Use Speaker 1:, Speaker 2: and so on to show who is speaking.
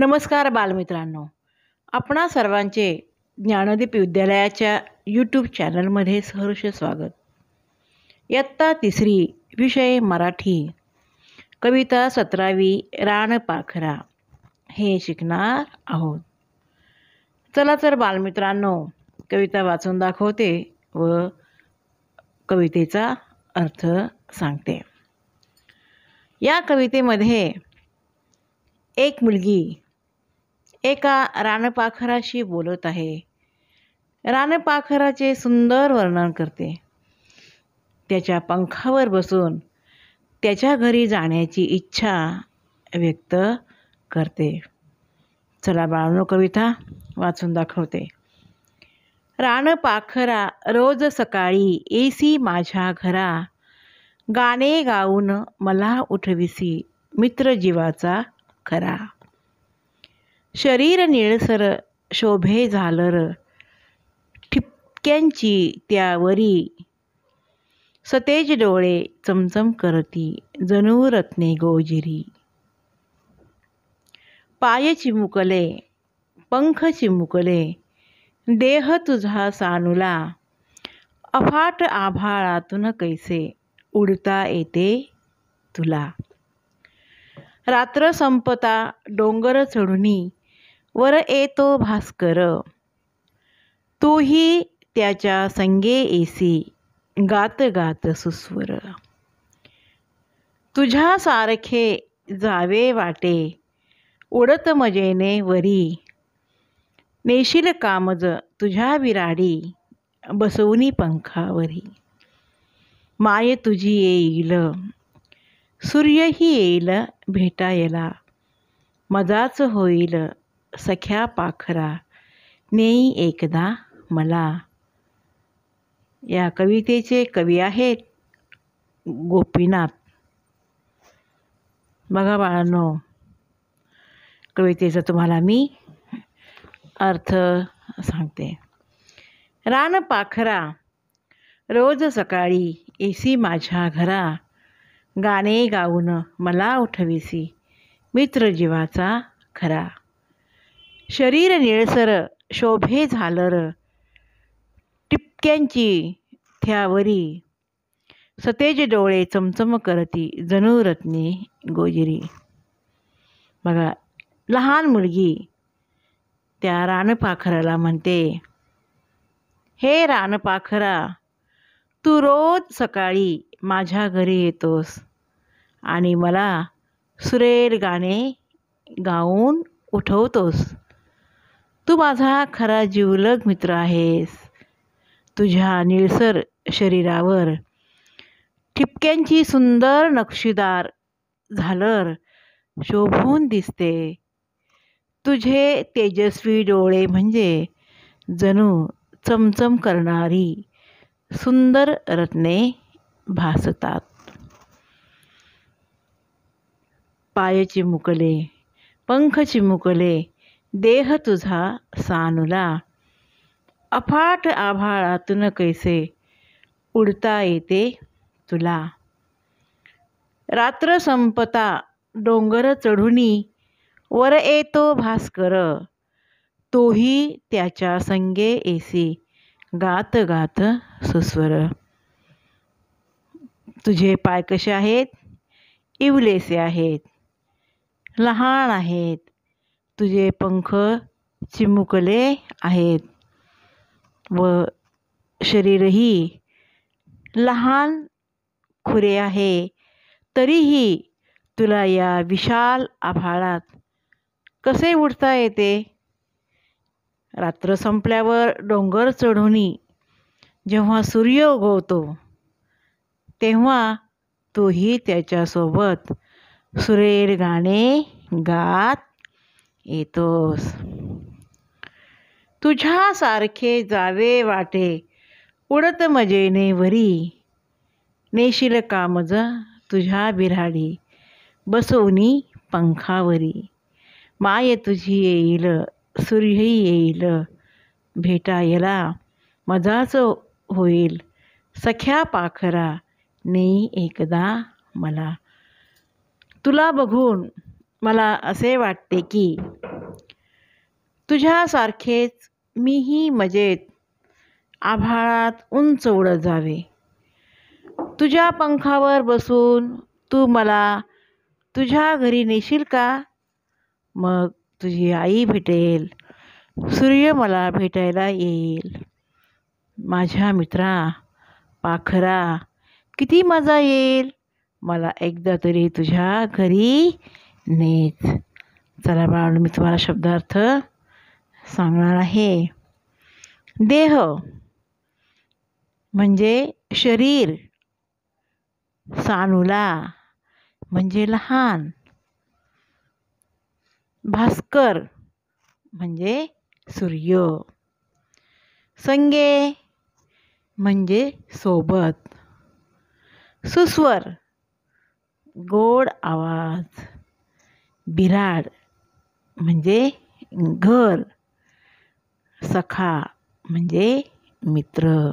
Speaker 1: नमस्कार बालमित्रांनो आपणा सर्वांचे ज्ञानदीप विद्यालयाच्या यूट्यूब चॅनलमध्ये सहर्ष स्वागत इयत्ता तिसरी विषय मराठी कविता सतरावी पाखरा हे शिकणार आहोत चला तर बालमित्रांनो कविता वाचून दाखवते व कवितेचा अर्थ सांगते या कवितेमध्ये एक मुलगी एका रानपाखराशी बोलत आहे रानपाखराचे सुंदर वर्णन करते त्याच्या पंखावर बसून त्याच्या घरी जाण्याची इच्छा व्यक्त करते चला बाळनो कविता वाचून दाखवते रानपाखरा रोज सकाळी एसी माझ्या घरा गाणे गाऊन मला उठविसी मित्र जीवाचा खरा शरीर निळसर शोभे झालर ठिपक्यांची त्यावरी सतेज डोळे चमचम करती जणू रत्ने गोजिरी पाय चिमुकले पंख चिमुकले देह तुझा सानुला अफाट आभाळातून कैसे उडता येते तुला रात्र संपता डोंगर चढूनी वर येतो भास्कर तूही त्याच्या संगे एसी, गात गात सुस्वर तुझ्या सारखे जावे वाटे उडत मजेने वरी नेशील कामज तुझ्या विराडी बसवनी पंखावरी माय तुझी येईल सूर्यही येईल भेटायला मजाच होईल सख्या पाखरा नेई एकदा मला या कवितेचे कवी आहेत गोपीनाथ बघा बाळांनो कवितेचा तुम्हाला मी अर्थ सांगते रान पाखरा रोज सकाळी एसी माझ्या घरा गाणे गाऊन मला उठविसी मित्र जीवाचा खरा शरीर निळसर शोभे झालर टिपक्यांची थ्यावरी सतेज डोळे चमचम करती जणूरत्नी गोजिरी बघा लहान मुलगी त्या रानपाखराला म्हणते हे रानपाखरा तू रोज सकाळी माझ्या घरी येतोस आणि मला सुरेल गाणे गाऊन उठवतोस तू माझा खरा जीवलग मित्र आहेस तुझ्या निळसर शरीरावर ठिपक्यांची सुंदर नक्षीदार झालर शोभून दिसते तुझे तेजस्वी डोळे म्हणजे जणू चमचम करणारी सुंदर रत्ने भासतात पाय चिमुकले पंख चिमुकले देह तुझा सानुला अफाट आभाळातून कैसे उडता येते तुला रात्र संपता डोंगर चढूनी वर येतो भास्कर तोही त्याच्या संगे एसी गात गात सुस्वर तुझे पाय कसे आहेत इवलेसे आहेत लहान आहेत तुझे पंख चिमुकले आहेत व शरीरही लहान खुरे आहे तरीही तुला या विशाल आभाळात कसे उडता येते रात्र संपल्यावर डोंगर चढूनी जेव्हा सूर्य उगवतो तेव्हा तोही त्याच्यासोबत सुरेल गाणे गात येतोस तुझ्यासारखे जावे वाटे उडत मजेने वरी नेशील कामज तुझ्या बिराडी बसवनी पंखावरी माय तुझी येईल सूर्यही येईल भेटायला मजाच होईल सख्या पाखरा नेई एकदा मला तुला बघून मला असे वाटते की तुझ्यासारखेच मीही मजेत आभाळात उंच उडत जावे तुझ्या पंखावर बसून तू मला तुझ्या घरी नेशील का मग तुझी आई भेटेल सूर्य मला भेटायला येईल माझ्या मित्रा पाखरा किती मजा येईल मला एकदा तरी तुझ्या घरी नेच चला बाळ मी तुम्हाला शब्दार्थ सांगणार आहे देह म्हणजे शरीर सानुला म्हणजे लहान भास्कर म्हणजे सूर्य संगे म्हणजे सोबत सुस्वर गोड आवाज बिराड म्हणजे घर सखा म्हणजे मित्र